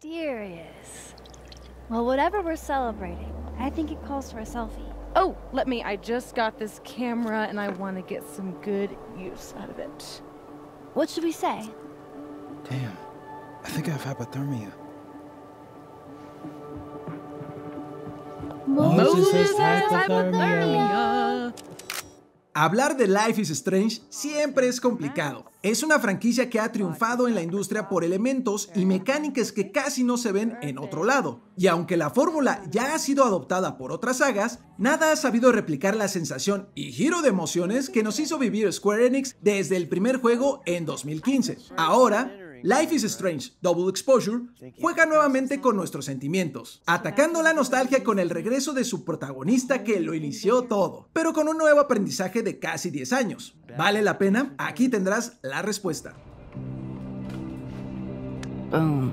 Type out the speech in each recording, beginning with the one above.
Mysterious. Well, whatever we're celebrating, I think it calls for a selfie. Oh, let me. I just got this camera and I want to get some good use out of it. What should we say? Damn. I think I have hypothermia. Moses, Moses has hypothermia. hypothermia. Hablar de Life is Strange siempre es complicado. Es una franquicia que ha triunfado en la industria por elementos y mecánicas que casi no se ven en otro lado. Y aunque la fórmula ya ha sido adoptada por otras sagas, nada ha sabido replicar la sensación y giro de emociones que nos hizo vivir Square Enix desde el primer juego en 2015. Ahora, Life is Strange Double Exposure juega nuevamente con nuestros sentimientos, atacando la nostalgia con el regreso de su protagonista que lo inició todo, pero con un nuevo aprendizaje de casi 10 años. ¿Vale la pena? Aquí tendrás la respuesta. Um.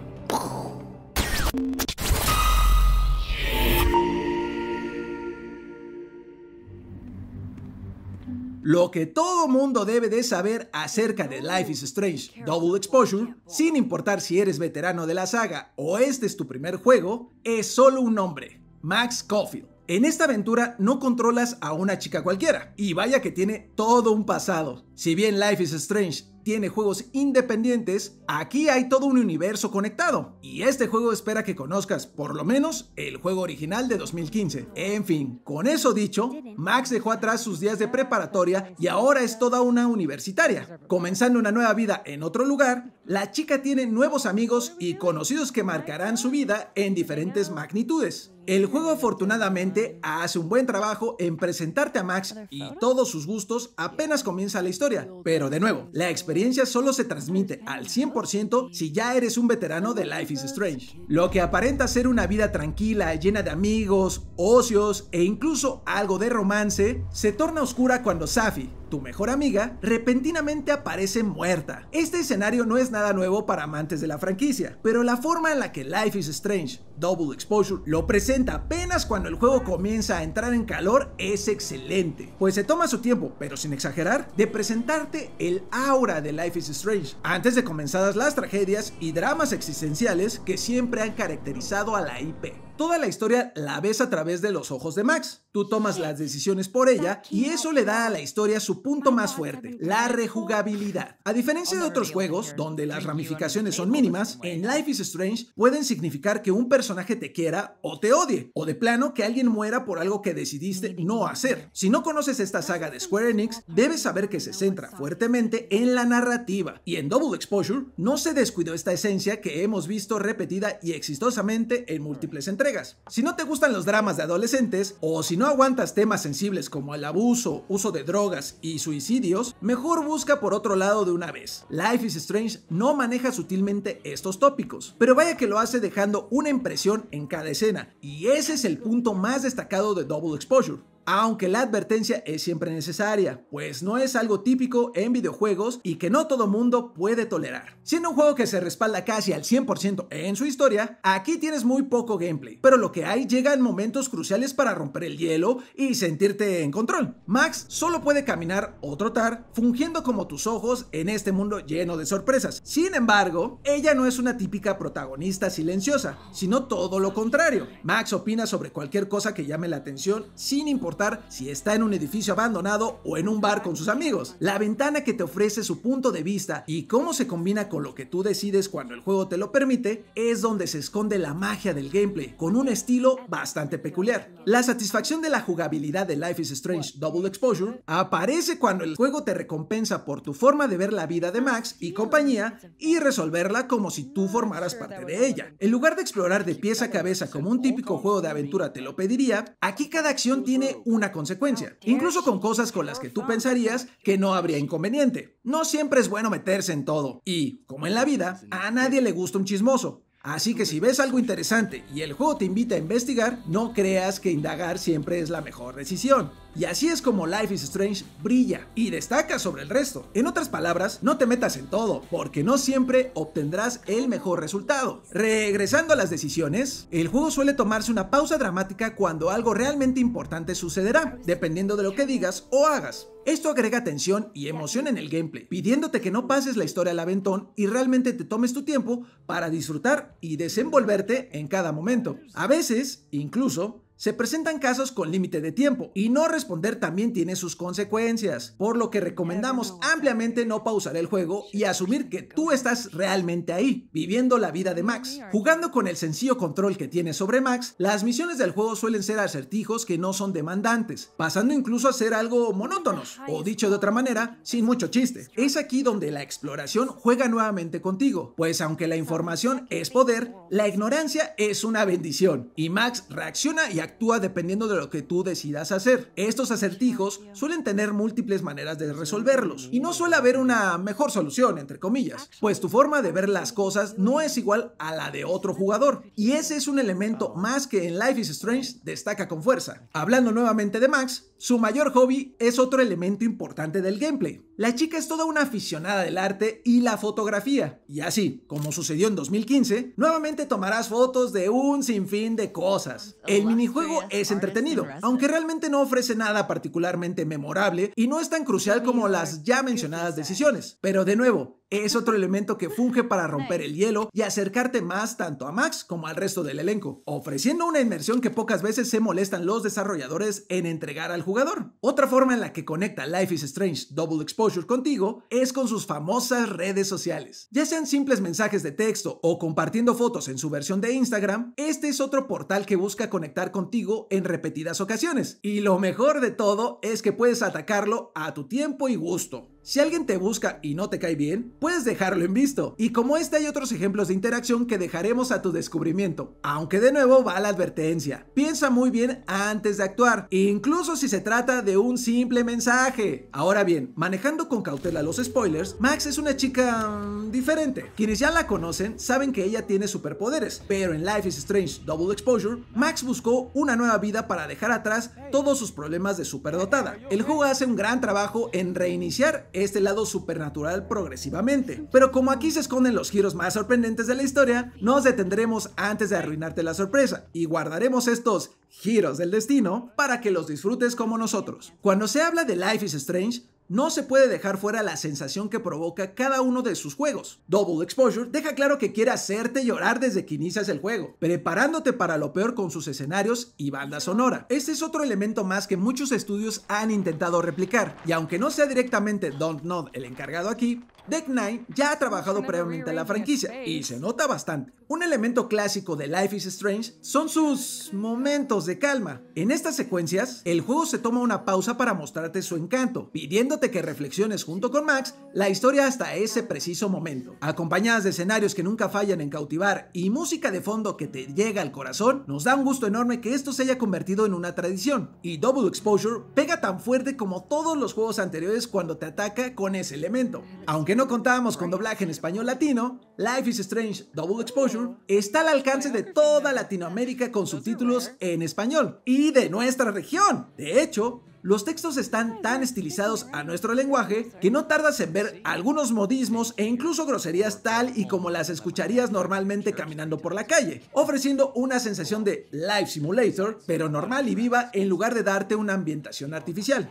Lo que todo mundo debe de saber acerca de oh, Life is Strange Double Exposure, sin importar si eres veterano de la saga o este es tu primer juego, es solo un nombre, Max Caulfield. En esta aventura no controlas a una chica cualquiera, y vaya que tiene todo un pasado. Si bien Life is Strange tiene juegos independientes, aquí hay todo un universo conectado. Y este juego espera que conozcas, por lo menos, el juego original de 2015. En fin, con eso dicho, Max dejó atrás sus días de preparatoria y ahora es toda una universitaria, comenzando una nueva vida en otro lugar la chica tiene nuevos amigos y conocidos que marcarán su vida en diferentes magnitudes. El juego afortunadamente hace un buen trabajo en presentarte a Max y todos sus gustos apenas comienza la historia, pero de nuevo, la experiencia solo se transmite al 100% si ya eres un veterano de Life is Strange. Lo que aparenta ser una vida tranquila, llena de amigos, ocios e incluso algo de romance, se torna oscura cuando Safi, tu mejor amiga, repentinamente aparece muerta. Este escenario no es nada nuevo para amantes de la franquicia, pero la forma en la que Life is Strange Double Exposure lo presenta apenas cuando el juego comienza a entrar en calor es excelente, pues se toma su tiempo, pero sin exagerar, de presentarte el aura de Life is Strange, antes de comenzadas las tragedias y dramas existenciales que siempre han caracterizado a la IP. Toda la historia la ves a través de los ojos de Max. Tú tomas las decisiones por ella y eso le da a la historia su punto más fuerte, la rejugabilidad. A diferencia de otros juegos, donde las ramificaciones son mínimas, en Life is Strange pueden significar que un personaje personaje te quiera o te odie, o de plano que alguien muera por algo que decidiste no hacer. Si no conoces esta saga de Square Enix, debes saber que se centra fuertemente en la narrativa, y en Double Exposure no se descuidó esta esencia que hemos visto repetida y exitosamente en múltiples entregas. Si no te gustan los dramas de adolescentes, o si no aguantas temas sensibles como el abuso, uso de drogas y suicidios, mejor busca por otro lado de una vez. Life is Strange no maneja sutilmente estos tópicos, pero vaya que lo hace dejando una impresión en cada escena, y ese es el punto más destacado de Double Exposure aunque la advertencia es siempre necesaria, pues no es algo típico en videojuegos y que no todo mundo puede tolerar. Siendo un juego que se respalda casi al 100% en su historia, aquí tienes muy poco gameplay, pero lo que hay llega en momentos cruciales para romper el hielo y sentirte en control. Max solo puede caminar o trotar, fungiendo como tus ojos en este mundo lleno de sorpresas. Sin embargo, ella no es una típica protagonista silenciosa, sino todo lo contrario. Max opina sobre cualquier cosa que llame la atención sin importar si está en un edificio abandonado o en un bar con sus amigos. La ventana que te ofrece su punto de vista y cómo se combina con lo que tú decides cuando el juego te lo permite es donde se esconde la magia del gameplay, con un estilo bastante peculiar. La satisfacción de la jugabilidad de Life is Strange Double Exposure aparece cuando el juego te recompensa por tu forma de ver la vida de Max y compañía y resolverla como si tú formaras parte de ella. En lugar de explorar de pieza a cabeza como un típico juego de aventura te lo pediría, aquí cada acción tiene una consecuencia, incluso con cosas con las que tú pensarías que no habría inconveniente. No siempre es bueno meterse en todo. Y, como en la vida, a nadie le gusta un chismoso. Así que si ves algo interesante y el juego te invita a investigar, no creas que indagar siempre es la mejor decisión. Y así es como Life is Strange brilla y destaca sobre el resto. En otras palabras, no te metas en todo, porque no siempre obtendrás el mejor resultado. Regresando a las decisiones, el juego suele tomarse una pausa dramática cuando algo realmente importante sucederá, dependiendo de lo que digas o hagas. Esto agrega tensión y emoción en el gameplay, pidiéndote que no pases la historia al aventón y realmente te tomes tu tiempo para disfrutar y desenvolverte en cada momento. A veces, incluso, se presentan casos con límite de tiempo y no responder también tiene sus consecuencias, por lo que recomendamos ampliamente no pausar el juego y asumir que tú estás realmente ahí, viviendo la vida de Max. Jugando con el sencillo control que tiene sobre Max, las misiones del juego suelen ser acertijos que no son demandantes, pasando incluso a ser algo monótonos, o dicho de otra manera, sin mucho chiste. Es aquí donde la exploración juega nuevamente contigo, pues aunque la información es poder, la ignorancia es una bendición, y Max reacciona y actúa dependiendo de lo que tú decidas hacer. Estos acertijos suelen tener múltiples maneras de resolverlos y no suele haber una mejor solución, entre comillas, pues tu forma de ver las cosas no es igual a la de otro jugador. Y ese es un elemento más que en Life is Strange destaca con fuerza. Hablando nuevamente de Max, su mayor hobby es otro elemento importante del gameplay, la chica es toda una aficionada del arte y la fotografía, y así, como sucedió en 2015, nuevamente tomarás fotos de un sinfín de cosas. El minijuego es entretenido, aunque realmente no ofrece nada particularmente memorable y no es tan crucial como las ya mencionadas decisiones. Pero de nuevo, es otro elemento que funge para romper el hielo y acercarte más tanto a Max como al resto del elenco, ofreciendo una inmersión que pocas veces se molestan los desarrolladores en entregar al jugador. Otra forma en la que conecta Life is Strange Double Exposure contigo es con sus famosas redes sociales. Ya sean simples mensajes de texto o compartiendo fotos en su versión de Instagram, este es otro portal que busca conectar contigo en repetidas ocasiones. Y lo mejor de todo es que puedes atacarlo a tu tiempo y gusto. Si alguien te busca y no te cae bien, puedes dejarlo en visto. Y como este hay otros ejemplos de interacción que dejaremos a tu descubrimiento. Aunque de nuevo va la advertencia. Piensa muy bien antes de actuar, incluso si se trata de un simple mensaje. Ahora bien, manejando con cautela los spoilers, Max es una chica mm, diferente. Quienes ya la conocen saben que ella tiene superpoderes, pero en Life is Strange Double Exposure, Max buscó una nueva vida para dejar atrás todos sus problemas de superdotada. El juego hace un gran trabajo en reiniciar este lado supernatural progresivamente. Pero como aquí se esconden los giros más sorprendentes de la historia, nos detendremos antes de arruinarte la sorpresa y guardaremos estos giros del destino para que los disfrutes como nosotros. Cuando se habla de Life is Strange, no se puede dejar fuera la sensación que provoca cada uno de sus juegos. Double Exposure deja claro que quiere hacerte llorar desde que inicias el juego, preparándote para lo peor con sus escenarios y banda sonora. Este es otro elemento más que muchos estudios han intentado replicar, y aunque no sea directamente Don't Nod el encargado aquí, Deck Nine ya ha trabajado previamente en la franquicia y se nota bastante. Un elemento clásico de Life is Strange son sus momentos de calma. En estas secuencias, el juego se toma una pausa para mostrarte su encanto, pidiéndote que reflexiones junto con Max la historia hasta ese preciso momento. Acompañadas de escenarios que nunca fallan en cautivar y música de fondo que te llega al corazón, nos da un gusto enorme que esto se haya convertido en una tradición. Y Double Exposure pega tan fuerte como todos los juegos anteriores cuando te ataca con ese elemento. Aunque no contábamos con doblaje en español latino, Life is Strange Double Exposure está al alcance de toda Latinoamérica con subtítulos en español y de nuestra región. De hecho, los textos están tan estilizados a nuestro lenguaje que no tardas en ver algunos modismos e incluso groserías tal y como las escucharías normalmente caminando por la calle, ofreciendo una sensación de Life simulator, pero normal y viva en lugar de darte una ambientación artificial.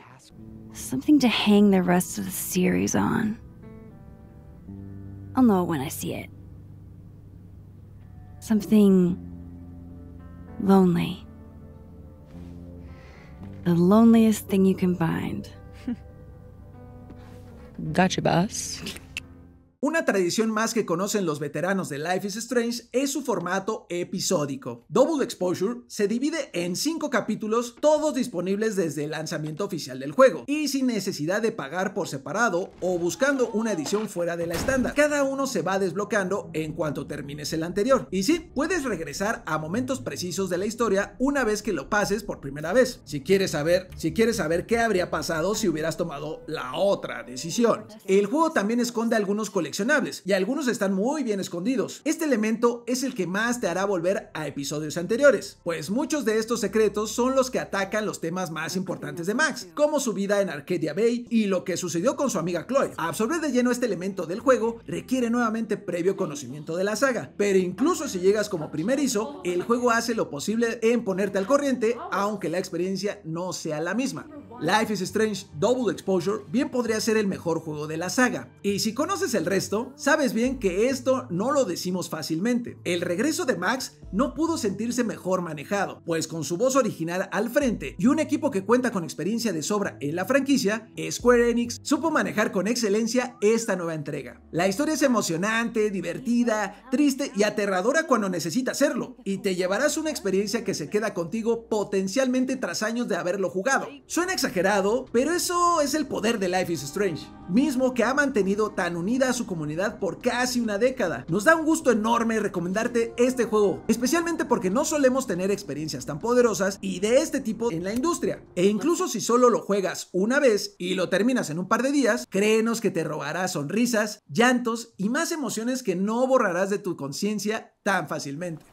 Something to hang the rest of the series on. I'll know when I see it. Something lonely. The loneliest thing you can find. gotcha, boss. Una tradición más que conocen los veteranos de Life is Strange es su formato episódico. Double Exposure se divide en 5 capítulos, todos disponibles desde el lanzamiento oficial del juego, y sin necesidad de pagar por separado o buscando una edición fuera de la estándar. Cada uno se va desbloqueando en cuanto termines el anterior. Y sí, puedes regresar a momentos precisos de la historia una vez que lo pases por primera vez. Si quieres saber, si quieres saber qué habría pasado si hubieras tomado la otra decisión. El juego también esconde algunos colectivos y algunos están muy bien escondidos. Este elemento es el que más te hará volver a episodios anteriores, pues muchos de estos secretos son los que atacan los temas más importantes de Max, como su vida en Arcadia Bay y lo que sucedió con su amiga Chloe. Absorber de lleno este elemento del juego requiere nuevamente previo conocimiento de la saga, pero incluso si llegas como primerizo, el juego hace lo posible en ponerte al corriente, aunque la experiencia no sea la misma. Life is Strange Double Exposure bien podría ser el mejor juego de la saga, y si conoces el resto sabes bien que esto no lo decimos fácilmente. El regreso de Max no pudo sentirse mejor manejado, pues con su voz original al frente y un equipo que cuenta con experiencia de sobra en la franquicia, Square Enix supo manejar con excelencia esta nueva entrega. La historia es emocionante, divertida, triste y aterradora cuando necesita hacerlo, y te llevarás una experiencia que se queda contigo potencialmente tras años de haberlo jugado. Suena exagerado, pero eso es el poder de Life is Strange, mismo que ha mantenido tan unida a su comunidad por casi una década. Nos da un gusto enorme recomendarte este juego, especialmente porque no solemos tener experiencias tan poderosas y de este tipo en la industria. E incluso si solo lo juegas una vez y lo terminas en un par de días, créenos que te robará sonrisas, llantos y más emociones que no borrarás de tu conciencia tan fácilmente.